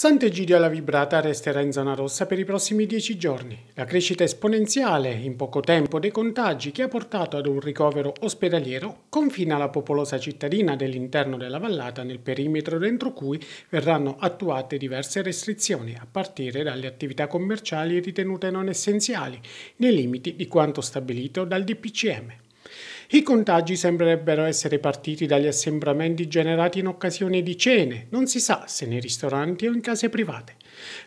Sant'Egidio alla Vibrata resterà in zona rossa per i prossimi dieci giorni. La crescita esponenziale in poco tempo dei contagi che ha portato ad un ricovero ospedaliero confina la popolosa cittadina dell'interno della vallata nel perimetro dentro cui verranno attuate diverse restrizioni a partire dalle attività commerciali ritenute non essenziali, nei limiti di quanto stabilito dal DPCM. I contagi sembrerebbero essere partiti dagli assembramenti generati in occasione di cene, non si sa se nei ristoranti o in case private.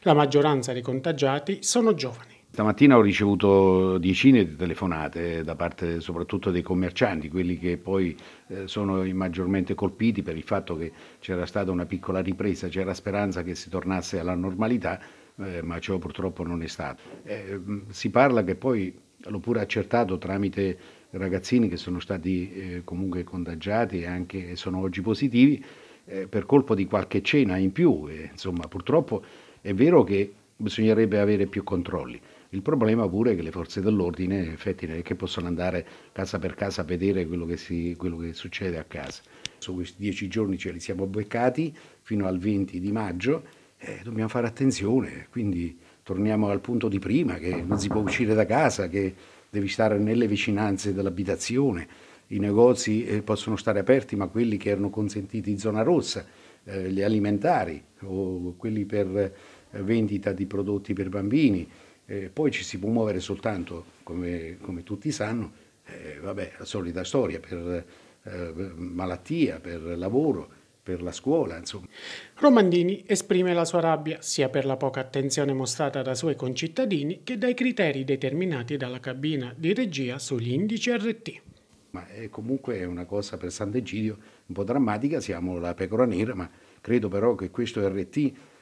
La maggioranza dei contagiati sono giovani. Stamattina ho ricevuto decine di telefonate da parte soprattutto dei commercianti, quelli che poi eh, sono i maggiormente colpiti per il fatto che c'era stata una piccola ripresa, c'era speranza che si tornasse alla normalità, eh, ma ciò purtroppo non è stato. Eh, mm, si parla che poi, l'ho pure accertato tramite ragazzini che sono stati eh, comunque contagiati e sono oggi positivi eh, per colpo di qualche cena in più. E, insomma, purtroppo è vero che bisognerebbe avere più controlli. Il problema pure è che le forze dell'ordine, in effetti, non è che possono andare casa per casa a vedere quello che, si, quello che succede a casa. Su questi dieci giorni ce li siamo beccati fino al 20 di maggio, eh, dobbiamo fare attenzione, quindi torniamo al punto di prima, che non si può uscire da casa, che devi stare nelle vicinanze dell'abitazione, i negozi eh, possono stare aperti, ma quelli che erano consentiti in zona rossa, eh, gli alimentari o quelli per eh, vendita di prodotti per bambini, eh, poi ci si può muovere soltanto, come, come tutti sanno, eh, vabbè, la solita storia per eh, malattia, per lavoro per la scuola. Insomma. Romandini esprime la sua rabbia sia per la poca attenzione mostrata da suoi concittadini che dai criteri determinati dalla cabina di regia sugli indici RT. Ma è comunque una cosa per Sant'Egidio un po' drammatica, siamo la pecora nera, ma credo però che questo RT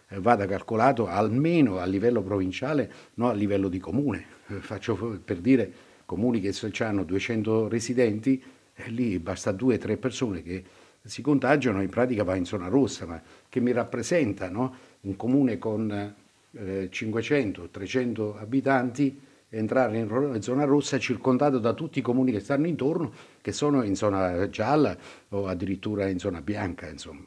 eh, vada calcolato almeno a livello provinciale, non a livello di comune. Eh, faccio per dire comuni che hanno 200 residenti, eh, lì basta due o tre persone che si contagiano in pratica va in zona rossa, ma che mi rappresenta no? un comune con eh, 500-300 abitanti entrare in zona rossa circondato da tutti i comuni che stanno intorno, che sono in zona gialla o addirittura in zona bianca, insomma.